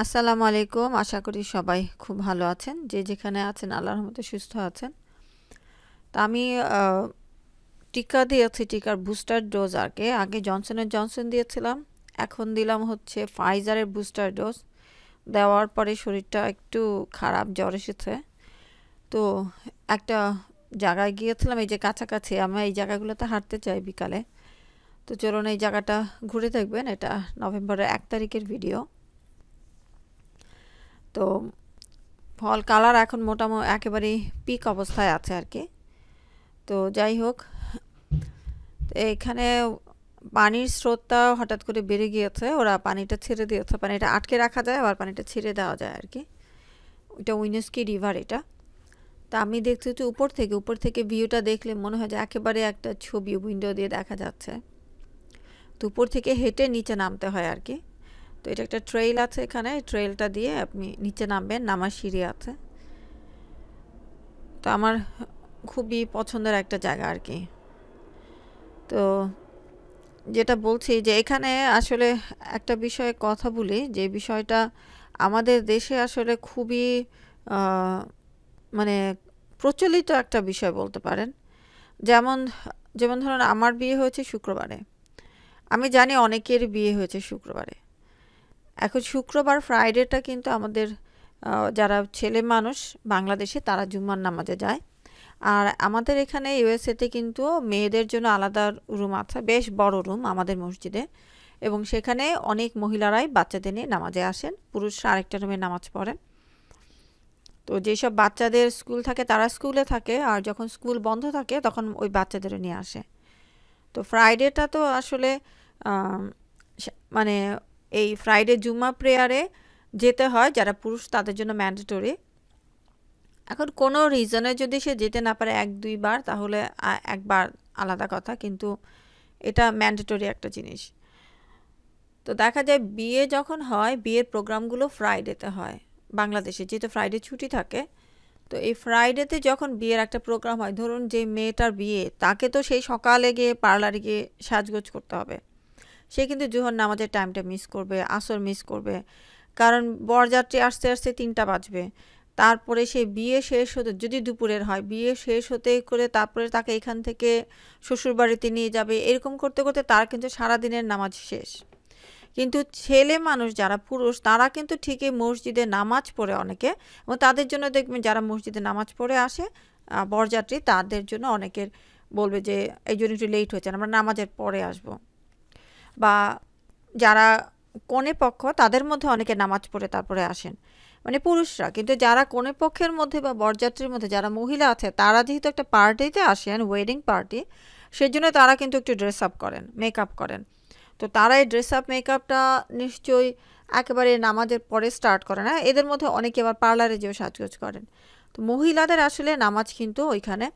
আসসালামু আলাইকুম আশা করি সবাই খুব ভালো আছেন যে যেখানে আছেন আল্লাহর রহমতে সুস্থ আছেন তা আমি টিকা দিয়েছি টিকার বুস্টার ডোজ আরকে আগে জনসনের জনসন দিয়েছিলাম এখন দিলাম হচ্ছে ফাইজারের বুস্টার ডোজ দেওয়ার পরে শরীরটা একটু খারাপ জ্বর এসেছে তো একটা জায়গায় গিয়েছিলাম এই যে কাছাকাছি আমি এই জায়গাগুলোতে হাঁটতে চাই বিকালে তো চলুন এই জায়গাটা ঘুরে থাকবেন এটা নভেম্বরের এক তারিখের ভিডিও তো ফল কালার এখন মোটামুটি একেবারে পিক অবস্থায় আছে আর কি তো যাই হোক এখানে পানির স্রোতটা হঠাৎ করে বেড়ে গিয়েছে ওরা পানিটা ছেড়ে দিয়েছে পানিটা আটকে রাখা যায় আবার পানিটা ছেড়ে দেওয়া যায় আর কি ওইটা উইনেস্কি রিভার এটা তা আমি দেখছি হচ্ছে উপর থেকে উপর থেকে ভিউটা দেখলে মনে হয় যে একেবারে একটা ছবি উইন্ডো দিয়ে দেখা যাচ্ছে তো উপর থেকে হেঁটে নিচে নামতে হয় আর কি তো এটা একটা ট্রেইল আছে এখানে ট্রেইলটা দিয়ে আপনি নিচে নামবেন নামা সিঁড়ি আছে তো আমার খুবই পছন্দের একটা জায়গা আর কি তো যেটা বলছি যে এখানে আসলে একটা বিষয়ে কথা বলি যে বিষয়টা আমাদের দেশে আসলে খুবই মানে প্রচলিত একটা বিষয় বলতে পারেন যেমন যেমন ধরুন আমার বিয়ে হয়েছে শুক্রবারে আমি জানি অনেকের বিয়ে হয়েছে শুক্রবারে এখন শুক্রবার ফ্রাইডেটা কিন্তু আমাদের যারা ছেলে মানুষ বাংলাদেশে তারা জুম্মার নামাজে যায় আর আমাদের এখানে ইউএসএতে কিন্তু মেয়েদের জন্য আলাদা রুম আছে বেশ বড় রুম আমাদের মসজিদে এবং সেখানে অনেক মহিলারাই বাচ্চাদের নিয়ে নামাজে আসেন পুরুষরা আরেকটা রুমে নামাজ পড়েন তো যেসব বাচ্চাদের স্কুল থাকে তারা স্কুলে থাকে আর যখন স্কুল বন্ধ থাকে তখন ওই বাচ্চাদেরও নিয়ে আসে তো ফ্রাইডেটা তো আসলে মানে এই ফ্রাইডে জুমা প্রেয়ারে যেতে হয় যারা পুরুষ তাদের জন্য ম্যান্ডেটরি এখন কোনো রিজনে যদি সে যেতে না পারে এক দুইবার তাহলে একবার আলাদা কথা কিন্তু এটা ম্যান্ডেটরি একটা জিনিস তো দেখা যায় বিয়ে যখন হয় বিয়ের প্রোগ্রামগুলো ফ্রাইডেতে হয় বাংলাদেশে যেহেতু ফ্রাইডে ছুটি থাকে তো এই ফ্রাইডেতে যখন বিয়ের একটা প্রোগ্রাম হয় ধরুন যে মেয়েটার বিয়ে তাকে তো সেই সকালে গিয়ে পার্লারে গিয়ে সাজগোজ করতে হবে সে কিন্তু জোহর নামাজের টাইমটা মিস করবে আসর মিস করবে কারণ বরযাত্রী আসতে আসতে তিনটা বাজবে তারপরে সে বিয়ে শেষ হতে যদি দুপুরের হয় বিয়ে শেষ হতে করে তারপরে তাকে এখান থেকে শ্বশুরবাড়িতে নিয়ে যাবে এরকম করতে করতে তার কিন্তু সারাদিনের নামাজ শেষ কিন্তু ছেলে মানুষ যারা পুরুষ তারা কিন্তু ঠিকই মসজিদে নামাজ পড়ে অনেকে এবং তাদের জন্য দেখবেন যারা মসজিদে নামাজ পড়ে আসে বরযাত্রী তাদের জন্য অনেকের বলবে যে এই জন্য একটু লেট হয়েছে আমরা নামাজের পরে আসবো বা যারা কনে পক্ষ তাদের মধ্যে অনেকে নামাজ পড়ে তারপরে আসেন মানে পুরুষরা কিন্তু যারা কনে পক্ষের মধ্যে বা বরযাত্রীর মধ্যে যারা মহিলা আছে তারা যেহেতু একটা পার্টিতে আসেন ওয়েডিং পার্টি সেজন্য তারা কিন্তু একটু ড্রেস আপ করেন মেকআপ করেন তো তারা এই ড্রেস আপ মেকআপটা নিশ্চয়ই একেবারে নামাজের পরে স্টার্ট করে না এদের মধ্যে অনেকে আবার পার্লারে যেও সাজগোজ করেন তো মহিলাদের আসলে নামাজ কিন্তু ওইখানে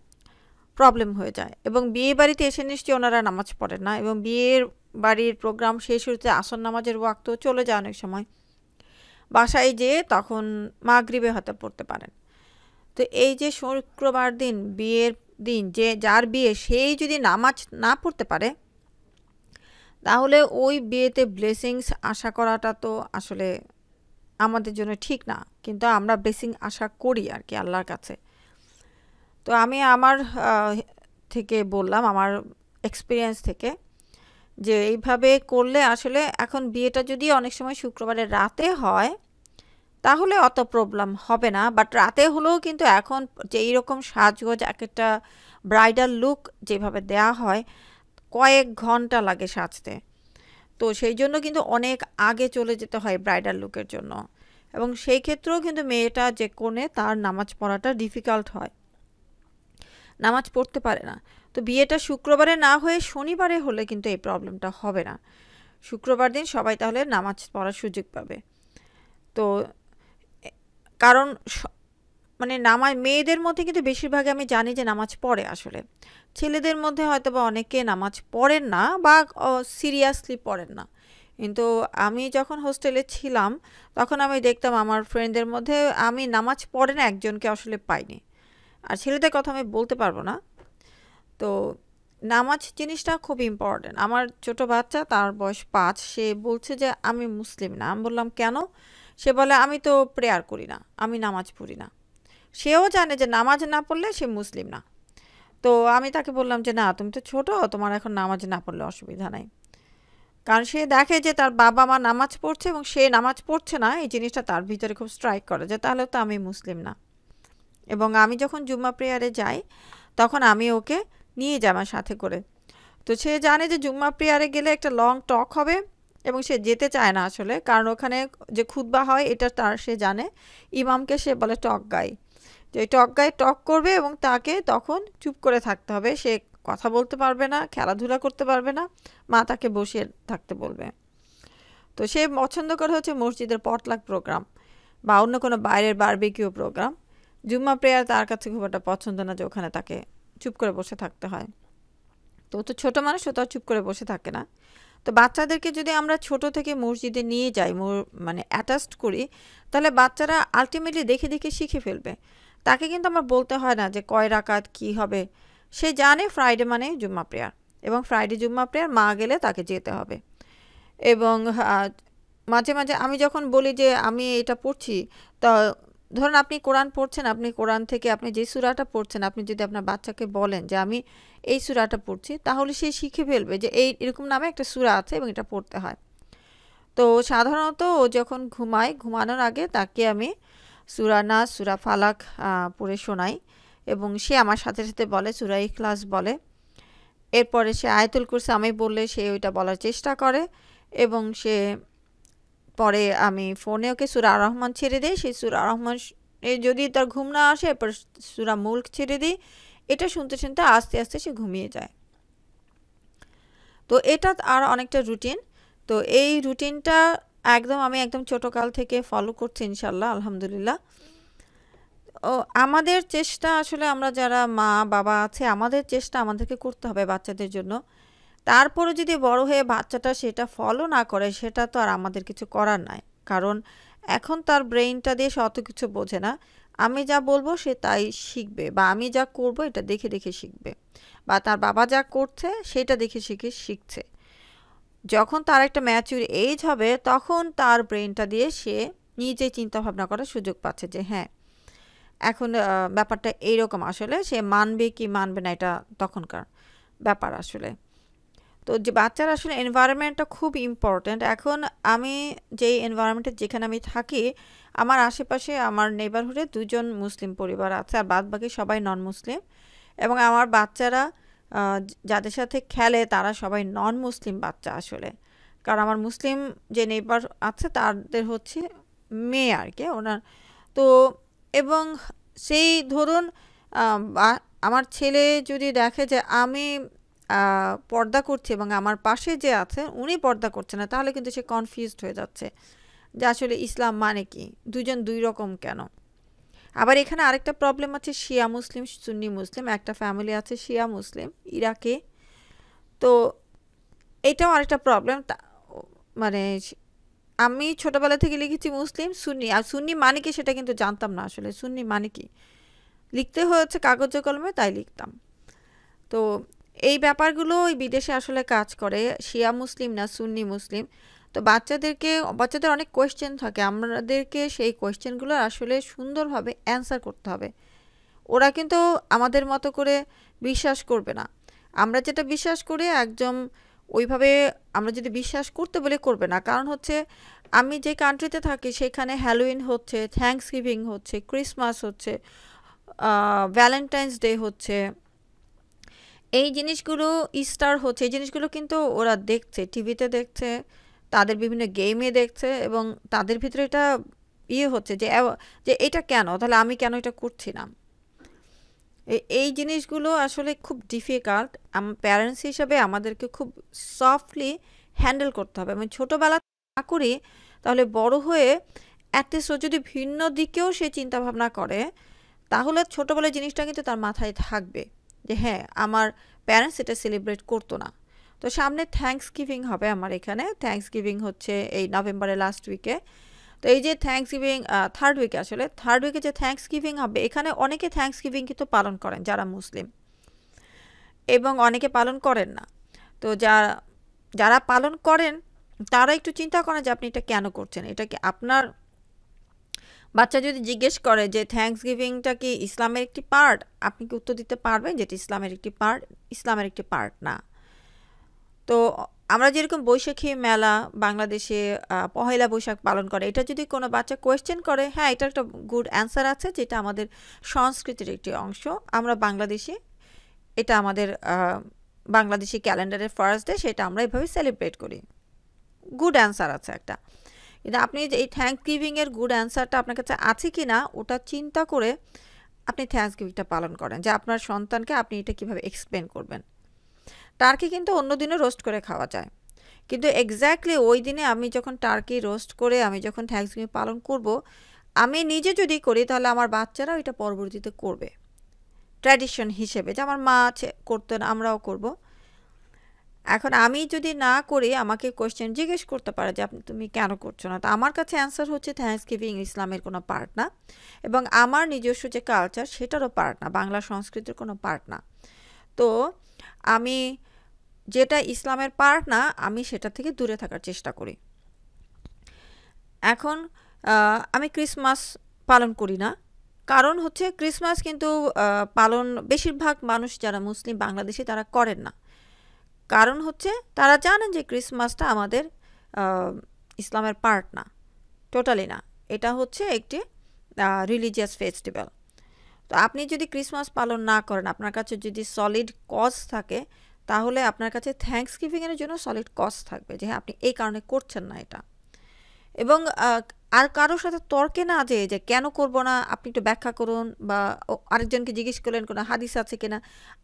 প্রবলেম হয়ে যায় এবং বিয়ে বাড়িতে এসে নিশ্চয়ই ওনারা নামাজ পড়েন না এবং বিয়ের বাড়ির প্রোগ্রাম শেষ হতে আসন নামাজের ওয়াক্ত চলে যায় অনেক সময় বাসায় যেয়ে তখন গ্রীবে হতে পড়তে পারেন তো এই যে শুক্রবার দিন বিয়ের দিন যে যার বিয়ে সেই যদি নামাজ না পড়তে পারে তাহলে ওই বিয়েতে ব্লেসিংস আশা করাটা তো আসলে আমাদের জন্য ঠিক না কিন্তু আমরা ব্লেসিং আশা করি আর কি আল্লাহর কাছে তো আমি আমার থেকে বললাম আমার এক্সপিরিয়েন্স থেকে যে এইভাবে করলে আসলে এখন বিয়েটা যদি অনেক সময় শুক্রবারের রাতে হয় তাহলে অত প্রবলেম হবে না বাট রাতে হলেও কিন্তু এখন যে এইরকম সাজগোজ এক একটা ব্রাইডাল লুক যেভাবে দেয়া হয় কয়েক ঘন্টা লাগে সাজতে তো সেই জন্য কিন্তু অনেক আগে চলে যেতে হয় ব্রাইডাল লুকের জন্য এবং সেই ক্ষেত্রেও কিন্তু মেয়েটা যে কোণে তার নামাজ পড়াটা ডিফিকাল্ট হয় নামাজ পড়তে পারে না তো বিয়েটা শুক্রবারে না হয়ে শনিবারে হলে কিন্তু এই প্রবলেমটা হবে না শুক্রবার দিন সবাই তাহলে নামাজ পড়ার সুযোগ পাবে তো কারণ মানে নামাজ মেয়েদের মধ্যে কিন্তু বেশিরভাগই আমি জানি যে নামাজ পড়ে আসলে ছেলেদের মধ্যে হয়তো বা অনেকে নামাজ পড়েন না বা সিরিয়াসলি পড়েন না কিন্তু আমি যখন হোস্টেলে ছিলাম তখন আমি দেখতাম আমার ফ্রেন্ডদের মধ্যে আমি নামাজ পড়ে না একজনকে আসলে পাইনি আর ছেলেদের কথা আমি বলতে পারবো না তো নামাজ জিনিসটা খুব ইম্পর্টেন্ট আমার ছোট বাচ্চা তার বয়স পাঁচ সে বলছে যে আমি মুসলিম না আমি বললাম কেন সে বলে আমি তো প্রেয়ার করি না আমি নামাজ পড়ি না সেও জানে যে নামাজ না পড়লে সে মুসলিম না তো আমি তাকে বললাম যে না তুমি তো ছোট তোমার এখন নামাজ না পড়লে অসুবিধা নাই কারণ সে দেখে যে তার বাবা মা নামাজ পড়ছে এবং সে নামাজ পড়ছে না এই জিনিসটা তার ভিতরে খুব স্ট্রাইক করে যে তাহলে তো আমি মুসলিম না এবং আমি যখন জুম্মা প্রেয়ারে যাই তখন আমি ওকে নিয়ে যায় আমার সাথে করে তো সে জানে যে জুম্মা প্রেয়ারে গেলে একটা লং টক হবে এবং সে যেতে চায় না আসলে কারণ ওখানে যে খুতবা হয় এটা তার সে জানে ইমামকে সে বলে টক গাই যে টক গায়ে টক করবে এবং তাকে তখন চুপ করে থাকতে হবে সে কথা বলতে পারবে না খেলাধুলা করতে পারবে না মা তাকে বসিয়ে থাকতে বলবে তো সে পছন্দ করে হচ্ছে মসজিদের পটলাক প্রোগ্রাম বা অন্য কোনো বাইরের বার্বিকিউ প্রোগ্রাম জুম্মা প্রেয়ার তার কাছে খুব একটা পছন্দ না যে ওখানে তাকে চুপ করে বসে থাকতে হয় তো তো ছোটো মানুষ ও তো আর চুপ করে বসে থাকে না তো বাচ্চাদেরকে যদি আমরা ছোট থেকে মসজিদে নিয়ে যাই মানে অ্যাটাচড করি তাহলে বাচ্চারা আলটিমেটলি দেখে দেখে শিখে ফেলবে তাকে কিন্তু আমার বলতে হয় না যে কয় রাকাত কি হবে সে জানে ফ্রাইডে মানে জুম্মা প্রেয়ার এবং ফ্রাইডে জুম্মা প্রেয়ার মা গেলে তাকে যেতে হবে এবং মাঝে মাঝে আমি যখন বলি যে আমি এটা পড়ছি তা ধরুন আপনি কোরআন পড়ছেন আপনি কোরআন থেকে আপনি যে সুরাটা পড়ছেন আপনি যদি আপনার বাচ্চাকে বলেন যে আমি এই সুরাটা পড়ছি তাহলে সে শিখে ফেলবে যে এই এরকম নামে একটা সুরা আছে এবং এটা পড়তে হয় তো সাধারণত ও যখন ঘুমায় ঘুমানোর আগে তাকে আমি সুরা না সুরা ফালাক পড়ে শোনাই এবং সে আমার সাথে সাথে বলে সুরা ইখলাস বলে এরপরে সে আয়তুল কুরসি আমি বললে সে ওইটা বলার চেষ্টা করে এবং সে পরে আমি ফোনে ওকে সুরা রহমান ছেড়ে দিই সেই সুরা রহমান এ যদি তার ঘুম না আসে এরপর সুরা মুল্ক ছেড়ে দিই এটা শুনতে শুনতে আস্তে আস্তে সে ঘুমিয়ে যায় তো এটা আর অনেকটা রুটিন তো এই রুটিনটা একদম আমি একদম ছোটোকাল থেকে ফলো করছি ইনশাল্লাহ আলহামদুলিল্লাহ ও আমাদের চেষ্টা আসলে আমরা যারা মা বাবা আছে আমাদের চেষ্টা আমাদেরকে করতে হবে বাচ্চাদের জন্য তারপরে যদি বড় হয়ে বাচ্চাটা সেটা ফলো না করে সেটা তো আর আমাদের কিছু করার নাই কারণ এখন তার ব্রেইনটা দিয়ে সে অত কিছু বোঝে না আমি যা বলবো সে তাই শিখবে বা আমি যা করব এটা দেখে দেখে শিখবে বা তার বাবা যা করছে সেটা দেখে শিখে শিখছে যখন তার একটা ম্যাচিউর এজ হবে তখন তার ব্রেইনটা দিয়ে সে নিজে চিন্তাভাবনা করার সুযোগ পাচ্ছে যে হ্যাঁ এখন ব্যাপারটা এইরকম আসলে সে মানবে কি মানবে না এটা তখনকার ব্যাপার আসলে তো যে বাচ্চার আসলে এনভায়রনমেন্টটা খুব ইম্পর্ট্যান্ট এখন আমি যেই এনভায়রনমেন্টে যেখানে আমি থাকি আমার আশেপাশে আমার নেবারহুডে দুজন মুসলিম পরিবার আছে আর বাদ বাকি সবাই নন মুসলিম এবং আমার বাচ্চারা যাদের সাথে খেলে তারা সবাই নন মুসলিম বাচ্চা আসলে কারণ আমার মুসলিম যে নেবার আছে তাদের হচ্ছে মেয়ে আর কি ওনার তো এবং সেই ধরুন আমার ছেলে যদি দেখে যে আমি পর্দা করছে এবং আমার পাশে যে আছে উনি পর্দা করছে না তাহলে কিন্তু সে কনফিউজড হয়ে যাচ্ছে যে আসলে ইসলাম মানে কি দুজন দুই রকম কেন আবার এখানে আরেকটা প্রবলেম আছে শিয়া মুসলিম সুন্নি মুসলিম একটা ফ্যামিলি আছে শিয়া মুসলিম ইরাকে তো এটাও আরেকটা প্রবলেম মানে আমি ছোটোবেলা থেকে লিখেছি মুসলিম সুন্নি আর সুন্নি মানে কি সেটা কিন্তু জানতাম না আসলে সুন্নি মানে কি লিখতে হয়েছে কাগজে কলমে তাই লিখতাম তো এই ব্যাপারগুলো ওই বিদেশে আসলে কাজ করে শিয়া মুসলিম না সুন্নি মুসলিম তো বাচ্চাদেরকে বাচ্চাদের অনেক কোয়েশ্চেন থাকে আমাদেরকে সেই কোয়েশ্চেনগুলো আসলে সুন্দরভাবে অ্যান্সার করতে হবে ওরা কিন্তু আমাদের মতো করে বিশ্বাস করবে না আমরা যেটা বিশ্বাস করি একদম ওইভাবে আমরা যদি বিশ্বাস করতে বলে করবে না কারণ হচ্ছে আমি যে কান্ট্রিতে থাকি সেখানে হ্যালোইন হচ্ছে থ্যাংকস গিভিং হচ্ছে ক্রিসমাস হচ্ছে ভ্যালেন্টাইন্স ডে হচ্ছে এই জিনিসগুলো স্টার হচ্ছে এই জিনিসগুলো কিন্তু ওরা দেখছে টিভিতে দেখছে তাদের বিভিন্ন গেমে দেখছে এবং তাদের ভিতরে এটা ইয়ে হচ্ছে যে যে এটা কেন তাহলে আমি কেন এটা করছি না এই জিনিসগুলো আসলে খুব ডিফিকাল্ট প্যারেন্টস হিসাবে আমাদেরকে খুব সফটলি হ্যান্ডেল করতে হবে আমি ছোটোবেলা না করি তাহলে বড় হয়ে অ্যাটলিস্ট ও যদি ভিন্ন দিকেও সে চিন্তাভাবনা করে তাহলে ছোটোবেলার জিনিসটা কিন্তু তার মাথায় থাকবে যে হ্যাঁ আমার প্যারেন্টস এটা সেলিব্রেট করতো না তো সামনে থ্যাংকস গিভিং হবে আমার এখানে থ্যাংকস গিভিং হচ্ছে এই নভেম্বরের লাস্ট উইকে তো এই যে থ্যাংকস গিভিং থার্ড উইকে আসলে থার্ড উইকে যে থ্যাংকস গিভিং হবে এখানে অনেকে থ্যাংকস গিভিং কিন্তু পালন করেন যারা মুসলিম এবং অনেকে পালন করেন না তো যা যারা পালন করেন তারা একটু চিন্তা করেন যে আপনি এটা কেন করছেন এটা কি আপনার বাচ্চা যদি জিজ্ঞেস করে যে থ্যাংকস গিভিংটা কি ইসলামের একটি পার্ট আপনি কি উত্তর দিতে পারবেন যেটি ইসলামের একটি পার্ট ইসলামের একটি পার্ট না তো আমরা যেরকম বৈশাখী মেলা বাংলাদেশে পহেলা বৈশাখ পালন করে এটা যদি কোনো বাচ্চা কোয়েশ্চেন করে হ্যাঁ এটা একটা গুড অ্যান্সার আছে যেটা আমাদের সংস্কৃতির একটি অংশ আমরা বাংলাদেশে এটা আমাদের বাংলাদেশি ক্যালেন্ডারের ফার্স্ট ডে সেটা আমরা এভাবে সেলিব্রেট করি গুড অ্যান্সার আছে একটা কিন্তু আপনি এই থ্যাংক গিভিংয়ের গুড অ্যান্সারটা আপনার কাছে আছে কি না ওটা চিন্তা করে আপনি থ্যাংকস গিভিংটা পালন করেন যে আপনার সন্তানকে আপনি এটা কিভাবে এক্সপ্লেন করবেন টার্কি কিন্তু অন্য দিনও রোস্ট করে খাওয়া যায় কিন্তু এক্স্যাক্টলি ওই দিনে আমি যখন টার্কি রোস্ট করে আমি যখন থ্যাংকস গিভিং পালন করব আমি নিজে যদি করি তাহলে আমার বাচ্চারাও এটা পরবর্তীতে করবে ট্র্যাডিশন হিসেবে যে আমার মা করতেন আমরাও করবো এখন আমি যদি না করে আমাকে কোয়েশ্চেন জিজ্ঞেস করতে পারে যে আপনি তুমি কেন করছো না তো আমার কাছে অ্যান্সার হচ্ছে থ্যাংকস গিভিং ইসলামের কোনো পার্ট না এবং আমার নিজস্ব যে কালচার সেটারও পার্ট না বাংলা সংস্কৃতির কোনো পার্ট না তো আমি যেটা ইসলামের পার্ট না আমি সেটা থেকে দূরে থাকার চেষ্টা করি এখন আমি ক্রিসমাস পালন করি না কারণ হচ্ছে ক্রিসমাস কিন্তু পালন বেশিরভাগ মানুষ যারা মুসলিম বাংলাদেশি তারা করেন না কারণ হচ্ছে তারা জানেন যে ক্রিসমাসটা আমাদের ইসলামের পার্ট না টোটালি না এটা হচ্ছে একটি রিলিজিয়াস ফেস্টিভ্যাল তো আপনি যদি ক্রিসমাস পালন না করেন আপনার কাছে যদি সলিড কজ থাকে তাহলে আপনার কাছে থ্যাংকস গিভিংয়ের জন্য সলিড কজ থাকবে যে হ্যাঁ আপনি এই কারণে করছেন না এটা এবং আর কারোর সাথে তর্কে না যে যে কেন করব না আপনি একটু ব্যাখ্যা করুন বা আরেকজনকে জিজ্ঞেস করলেন কোনো হাদিস আছে কিনা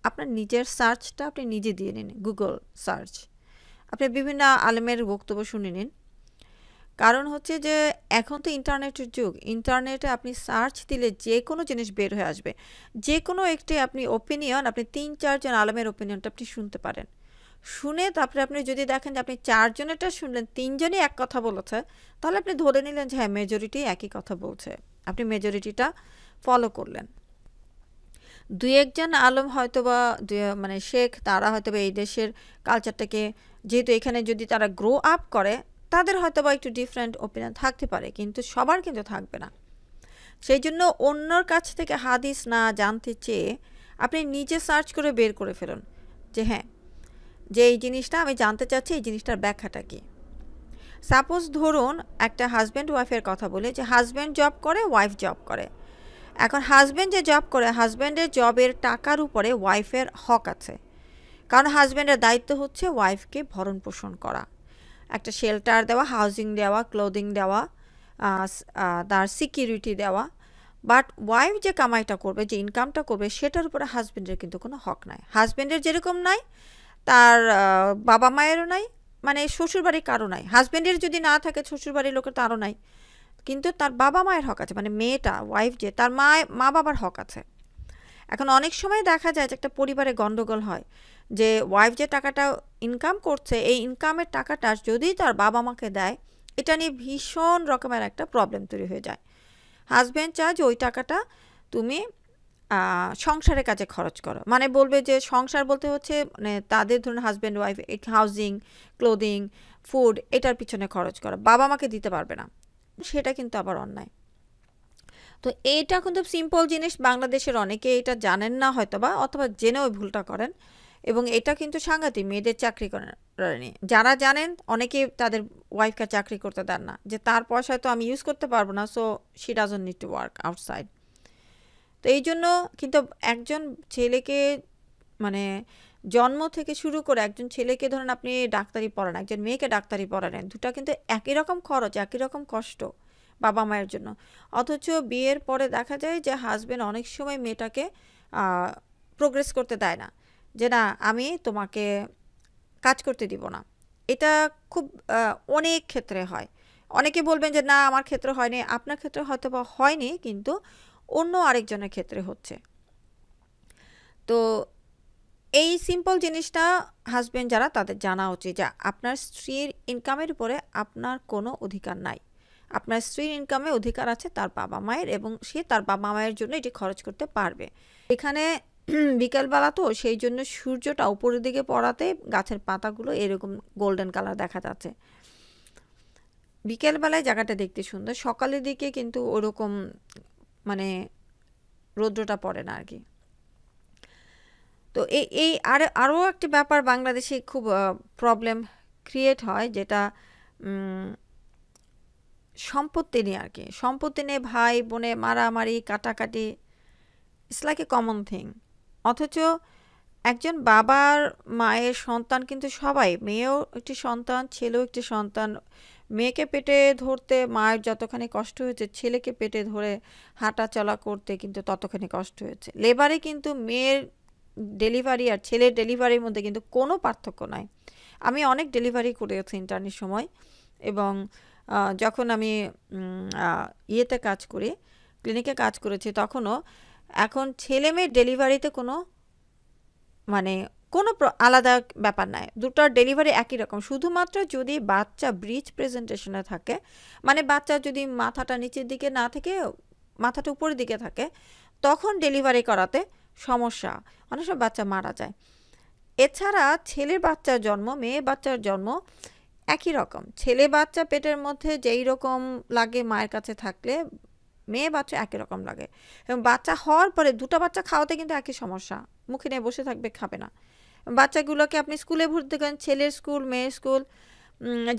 আপনার নিজের সার্চটা আপনি নিজে দিয়ে নিন গুগল সার্চ আপনি বিভিন্ন আলেমের বক্তব্য শুনে নিন কারণ হচ্ছে যে এখন তো ইন্টারনেটের যুগ ইন্টারনেটে আপনি সার্চ দিলে যে কোনো জিনিস বের হয়ে আসবে যে কোনো একটি আপনি ওপিনিয়ন আপনি তিন চারজন আলমের ওপিনিয়নটা আপনি শুনতে পারেন শুনে তারপরে আপনি যদি দেখেন যে আপনি চারজনেরটা শুনলেন তিনজনই এক কথা বলেছে তাহলে আপনি ধরে নিলেন যে হ্যাঁ মেজরিটি একই কথা বলছে আপনি মেজরিটিটা ফলো করলেন দু একজন আলম হয়তো বা মানে শেখ তারা হয়তো বা এই দেশের কালচারটাকে যেহেতু এখানে যদি তারা গ্রো আপ করে তাদের হয়তো বা একটু ডিফারেন্ট ওপিনিয়ন থাকতে পারে কিন্তু সবার কিন্তু থাকবে না সেই জন্য অন্যর কাছ থেকে হাদিস না জানতে চেয়ে আপনি নিজে সার্চ করে বের করে ফেলুন যে হ্যাঁ যে এই জিনিসটা আমি জানতে চাচ্ছি এই জিনিসটার ব্যাখ্যাটা কী সাপোজ ধরুন একটা হাজব্যান্ড ওয়াইফের কথা বলে যে হাজব্যান্ড জব করে ওয়াইফ জব করে এখন হাজব্যান্ড যে জব করে হাজব্যান্ডের জবের টাকার উপরে ওয়াইফের হক আছে কারণ হাজব্যান্ডের দায়িত্ব হচ্ছে ওয়াইফকে ভরণ পোষণ করা একটা শেল্টার দেওয়া হাউজিং দেওয়া ক্লোদিং দেওয়া তার সিকিউরিটি দেওয়া বাট ওয়াইফ যে কামাইটা করবে যে ইনকামটা করবে সেটার উপরে হাজব্যান্ডের কিন্তু কোনো হক নাই হাজব্যান্ডের যেরকম নাই তার বাবা মায়েরও নাই মানে শ্বশুরবাড়ির কারো নাই হাজব্যান্ডের যদি না থাকে শ্বশুরবাড়ির লোকের তারও নাই কিন্তু তার বাবা মায়ের হক আছে মানে মেয়েটা ওয়াইফ যে তার মা মা বাবার হক আছে এখন অনেক সময় দেখা যায় যে একটা পরিবারে গণ্ডগোল হয় যে ওয়াইফ যে টাকাটা ইনকাম করছে এই ইনকামের টাকাটা যদি তার বাবা মাকে দেয় এটা নিয়ে ভীষণ রকমের একটা প্রবলেম তৈরি হয়ে যায় হাজব্যান্ড চায় যে ওই টাকাটা তুমি সংসারের কাজে খরচ করো মানে বলবে যে সংসার বলতে হচ্ছে মানে তাদের ধরুন husband wife housing clothing food এটার পিছনে খরচ করো বাবা মাকে দিতে পারবে না সেটা কিন্তু আবার অন্যায় তো এইটা কিন্তু সিম্পল জিনিস বাংলাদেশের অনেকে এটা জানেন না হয়তো বা অথবা জেনেও ভুলটা করেন এবং এটা কিন্তু সাংঘাতিক মেয়েদের চাকরি নিয়ে যারা জানেন অনেকে তাদের ওয়াইফকে চাকরি করতে দেন না যে তার পয়সা তো আমি ইউজ করতে পারবো না so she doesn't need to work outside তো এই জন্য কিন্তু একজন ছেলেকে মানে জন্ম থেকে শুরু করে একজন ছেলেকে ধরেন আপনি ডাক্তারি পড়ান একজন মেয়েকে ডাক্তারি পড়ালেন দুটা কিন্তু একই রকম খরচ একই রকম কষ্ট বাবা মায়ের জন্য অথচ বিয়ের পরে দেখা যায় যে হাজব্যান্ড অনেক সময় মেয়েটাকে প্রোগ্রেস করতে দেয় না যে না আমি তোমাকে কাজ করতে দিব না এটা খুব অনেক ক্ষেত্রে হয় অনেকে বলবেন যে না আমার ক্ষেত্রে হয়নি আপনার ক্ষেত্রে হয়তো বা হয়নি কিন্তু অন্য আরেকজনের ক্ষেত্রে হচ্ছে তো এই সিম্পল জিনিসটা হাজব্যান্ড যারা তাদের জানা উচিত যে আপনার স্ত্রীর ইনকামের উপরে আপনার কোনো অধিকার নাই আপনার স্ত্রীর ইনকামে অধিকার আছে তার বাবা মায়ের এবং সে তার বাবা মায়ের জন্য এটি খরচ করতে পারবে এখানে বিকেলবেলা তো সেই জন্য সূর্যটা উপরের দিকে পড়াতে গাছের পাতাগুলো এরকম গোল্ডেন কালার দেখা যাচ্ছে বিকেলবেলায় জায়গাটা দেখতে সুন্দর সকালের দিকে কিন্তু ওরকম মানে রৌদ্রটা পড়ে না আর কি তো এই এই আর আরও একটি ব্যাপার বাংলাদেশে খুব প্রবলেম ক্রিয়েট হয় যেটা সম্পত্তি নিয়ে আর কি সম্পত্তি নিয়ে ভাই বোনে মারামারি কাটাকাটি it's like a common thing অথচ একজন বাবার মায়ের সন্তান কিন্তু সবাই মেয়েও একটি সন্তান ছেলেও একটি সন্তান মেয়েকে পেটে ধরতে মায়ের যতখানি কষ্ট হয়েছে ছেলেকে পেটে ধরে হাঁটা চলা করতে কিন্তু ততখানি কষ্ট হয়েছে লেবারে কিন্তু মেয়ের ডেলিভারি আর ছেলের ডেলিভারির মধ্যে কিন্তু কোনো পার্থক্য নাই আমি অনেক ডেলিভারি করেছি ইন্টারনেট সময় এবং যখন আমি ইয়েতে কাজ করি ক্লিনিকে কাজ করেছি তখনও এখন ছেলে মেয়ের ডেলিভারিতে কোনো মানে কোনো আলাদা ব্যাপার নাই দুটার ডেলিভারি একই রকম শুধুমাত্র যদি বাচ্চা ব্রিজ প্রেজেন্টেশনে থাকে মানে বাচ্চা যদি মাথাটা নিচের দিকে না থেকে মাথাটা উপরের দিকে থাকে তখন ডেলিভারি করাতে সমস্যা অনেক সময় বাচ্চা মারা যায় এছাড়া ছেলের বাচ্চার জন্ম মেয়ে বাচ্চার জন্ম একই রকম ছেলে বাচ্চা পেটের মধ্যে যেই রকম লাগে মায়ের কাছে থাকলে মেয়ে বাচ্চা একই রকম লাগে এবং বাচ্চা হওয়ার পরে দুটো বাচ্চা খাওয়াতে কিন্তু একই সমস্যা মুখে নিয়ে বসে থাকবে খাবে না বাচ্চাগুলোকে আপনি স্কুলে ভর্তি করেন ছেলের স্কুল মেয়ের স্কুল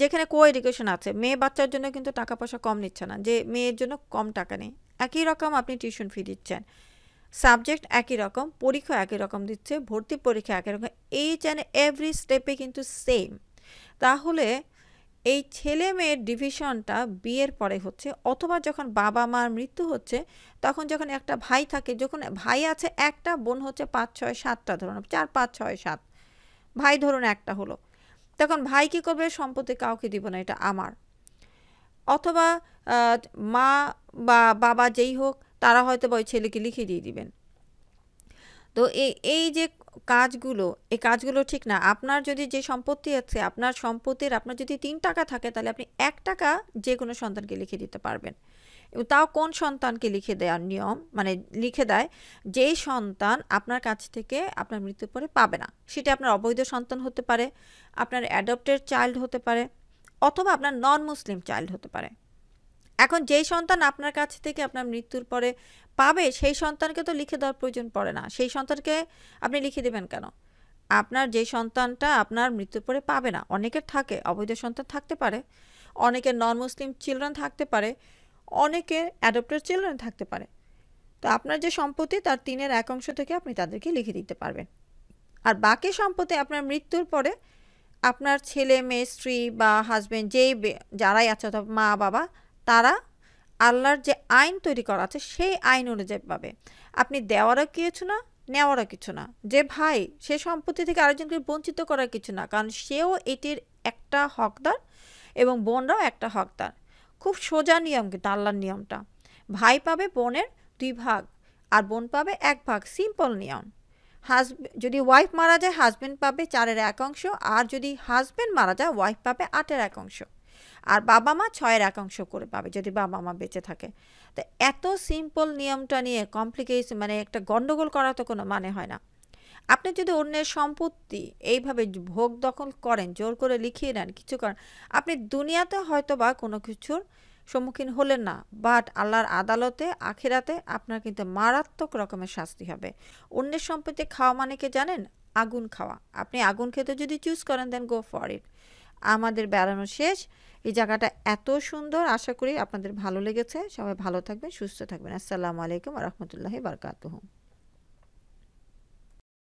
যেখানে কো এডুকেশন আছে মেয়ে বাচ্চার জন্য কিন্তু টাকা পয়সা কম নিচ্ছে না যে মেয়ের জন্য কম টাকা নেই একই রকম আপনি টিউশন ফি দিচ্ছেন সাবজেক্ট একই রকম পরীক্ষা একই রকম দিচ্ছে ভর্তি পরীক্ষা একই রকম এই অ্যান্ড এভরি স্টেপে কিন্তু সেম তাহলে এই ছেলে মেয়ের ডিভিশনটা বিয়ের পরে হচ্ছে অথবা যখন বাবা মার মৃত্যু হচ্ছে তখন যখন একটা ভাই থাকে যখন ভাই আছে একটা বোন হচ্ছে পাঁচ ছয় সাতটা ধরুন চার পাঁচ ছয় সাত ভাই ধরুন একটা হলো তখন ভাই কী করবে সম্পত্তি কাউকে দিব না এটা আমার অথবা মা বা বাবা যেই হোক তারা হয়তো বা ওই ছেলেকে লিখে দিয়ে দিবেন তো এই এই যে কাজগুলো এই কাজগুলো ঠিক না আপনার যদি যে সম্পত্তি আছে আপনার সম্পত্তির আপনার যদি তিন টাকা থাকে তাহলে আপনি এক টাকা যে কোনো সন্তানকে লিখে দিতে পারবেন তাও কোন সন্তানকে লিখে দেওয়ার নিয়ম মানে লিখে দেয় যে সন্তান আপনার কাছ থেকে আপনার মৃত্যুর পরে পাবে না সেটা আপনার অবৈধ সন্তান হতে পারে আপনার অ্যাডপ্টেড চাইল্ড হতে পারে অথবা আপনার নন মুসলিম চাইল্ড হতে পারে এখন যেই সন্তান আপনার কাছ থেকে আপনার মৃত্যুর পরে পাবে সেই সন্তানকে তো লিখে দেওয়ার প্রয়োজন পড়ে না সেই সন্তানকে আপনি লিখে দেবেন কেন আপনার যে সন্তানটা আপনার মৃত্যুর পরে পাবে না অনেকের থাকে অবৈধ সন্তান থাকতে পারে অনেকের নন মুসলিম চিলড্রেন থাকতে পারে অনেকে অ্যাডপ্টার চিলড্রেন থাকতে পারে তো আপনার যে সম্পত্তি তার তিনের এক অংশ থেকে আপনি তাদেরকে লিখে দিতে পারবেন আর বাকি সম্পত্তি আপনার মৃত্যুর পরে আপনার ছেলে মেয়ে স্ত্রী বা হাজব্যান্ড যেই যারাই আছে অথবা মা বাবা তারা আল্লাহর যে আইন তৈরি করা আছে সেই আইন অনুযায়ী পাবে আপনি দেওয়ারও কিছু না নেওয়ারও কিছু না যে ভাই সে সম্পত্তি থেকে আরেকজনকে বঞ্চিত করার কিছু না কারণ সেও এটির একটা হকদার এবং বোনরাও একটা হকদার খুব সোজা নিয়ম কিন্তু আল্লাহর নিয়মটা ভাই পাবে বোনের দুই ভাগ আর বোন পাবে এক ভাগ সিম্পল নিয়ম হাজ যদি ওয়াইফ মারা যায় হাজব্যান্ড পাবে চারের এক অংশ আর যদি হাজব্যান্ড মারা যায় ওয়াইফ পাবে আটের এক অংশ আর বাবা মা ছয়ের একাংশ করে পাবে যদি বাবা মা বেঁচে থাকে তো এত সিম্পল নিয়মটা নিয়ে কমপ্লিকেশন মানে একটা গণ্ডগোল করা তো কোনো মানে হয় না আপনি যদি অন্যের সম্পত্তি এইভাবে ভোগ দখল করেন জোর করে লিখিয়ে নেন কিছু করেন আপনি দুনিয়াতে হয়তো বা কোনো কিছুর সম্মুখীন হলেন না বাট আল্লাহর আদালতে আখেরাতে আপনার কিন্তু মারাত্মক রকমের শাস্তি হবে অন্যের সম্পত্তি খাওয়া মানে কি জানেন আগুন খাওয়া আপনি আগুন খেতে যদি চুজ করেন দেন গো ফর ইট আমাদের বেড়ানো শেষ এই জায়গাটা এত সুন্দর আশা করি আপনাদের ভালো লেগেছে সবাই ভালো থাকবেন সুস্থ থাকবেন আসসালামু আলাইকুম রহমতুল্লাহ বারকাতুহ